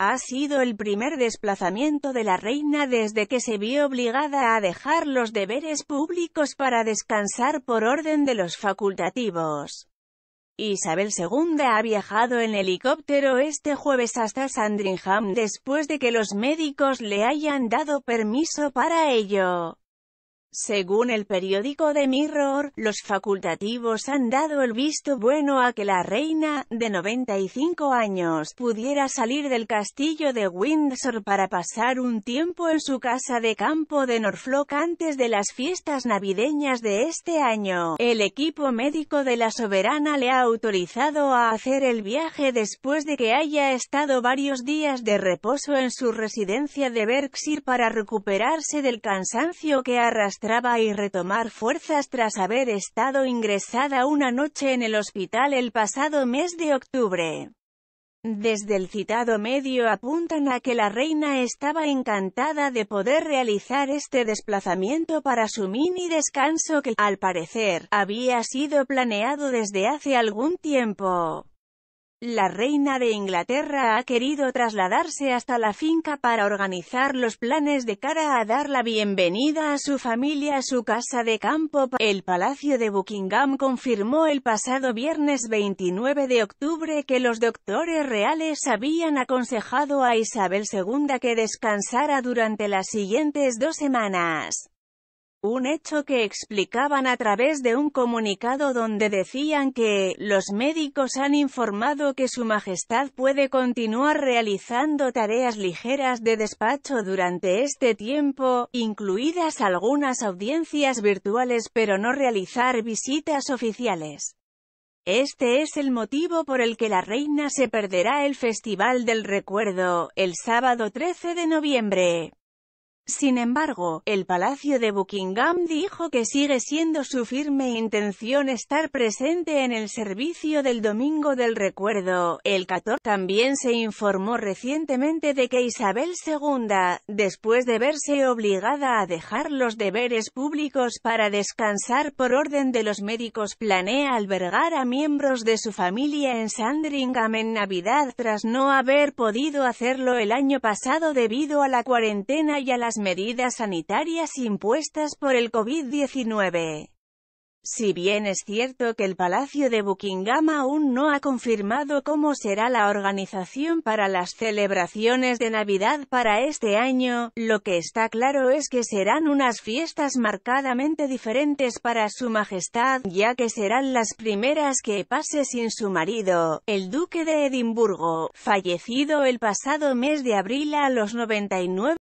Ha sido el primer desplazamiento de la reina desde que se vio obligada a dejar los deberes públicos para descansar por orden de los facultativos. Isabel II ha viajado en helicóptero este jueves hasta Sandringham después de que los médicos le hayan dado permiso para ello. Según el periódico The Mirror, los facultativos han dado el visto bueno a que la reina, de 95 años, pudiera salir del castillo de Windsor para pasar un tiempo en su casa de campo de Norfolk antes de las fiestas navideñas de este año. El equipo médico de la soberana le ha autorizado a hacer el viaje después de que haya estado varios días de reposo en su residencia de Berkshire para recuperarse del cansancio que arrastra y retomar fuerzas tras haber estado ingresada una noche en el hospital el pasado mes de octubre. Desde el citado medio apuntan a que la reina estaba encantada de poder realizar este desplazamiento para su mini descanso que, al parecer, había sido planeado desde hace algún tiempo. La reina de Inglaterra ha querido trasladarse hasta la finca para organizar los planes de cara a dar la bienvenida a su familia a su casa de campo. El Palacio de Buckingham confirmó el pasado viernes 29 de octubre que los doctores reales habían aconsejado a Isabel II que descansara durante las siguientes dos semanas un hecho que explicaban a través de un comunicado donde decían que, los médicos han informado que su majestad puede continuar realizando tareas ligeras de despacho durante este tiempo, incluidas algunas audiencias virtuales pero no realizar visitas oficiales. Este es el motivo por el que la reina se perderá el Festival del Recuerdo, el sábado 13 de noviembre. Sin embargo, el Palacio de Buckingham dijo que sigue siendo su firme intención estar presente en el servicio del Domingo del Recuerdo. El 14 también se informó recientemente de que Isabel II, después de verse obligada a dejar los deberes públicos para descansar por orden de los médicos, planea albergar a miembros de su familia en Sandringham en Navidad tras no haber podido hacerlo el año pasado debido a la cuarentena y a las medidas sanitarias impuestas por el COVID-19. Si bien es cierto que el Palacio de Buckingham aún no ha confirmado cómo será la organización para las celebraciones de Navidad para este año, lo que está claro es que serán unas fiestas marcadamente diferentes para Su Majestad, ya que serán las primeras que pase sin su marido, el Duque de Edimburgo, fallecido el pasado mes de abril a los 99